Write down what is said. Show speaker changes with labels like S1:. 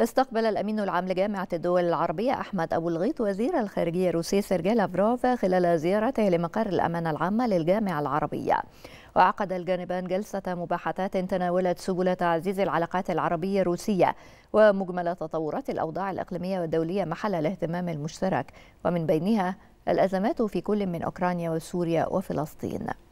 S1: استقبل الأمين العام لجامعة الدول العربية أحمد أبو الغيط وزير الخارجية الروسي سيرجي لافروف خلال زيارته لمقر الأمانة العامة للجامعة العربية وعقد الجانبان جلسة مباحثات تناولت سبل تعزيز العلاقات العربية الروسية ومجمل تطورات الأوضاع الإقليمية والدولية محل الاهتمام المشترك ومن بينها الأزمات في كل من أوكرانيا وسوريا وفلسطين